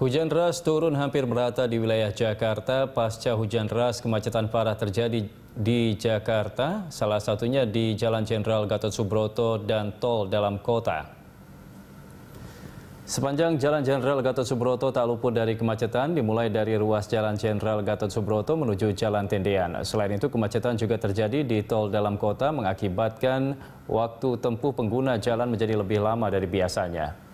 Hujan deras turun hampir merata di wilayah Jakarta pasca hujan deras kemacetan parah terjadi di Jakarta, salah satunya di Jalan Jenderal Gatot Subroto dan tol dalam kota. Sepanjang Jalan Jenderal Gatot Subroto tak luput dari kemacetan, dimulai dari ruas Jalan Jenderal Gatot Subroto menuju Jalan Tendean. Selain itu, kemacetan juga terjadi di tol dalam kota mengakibatkan waktu tempuh pengguna jalan menjadi lebih lama dari biasanya.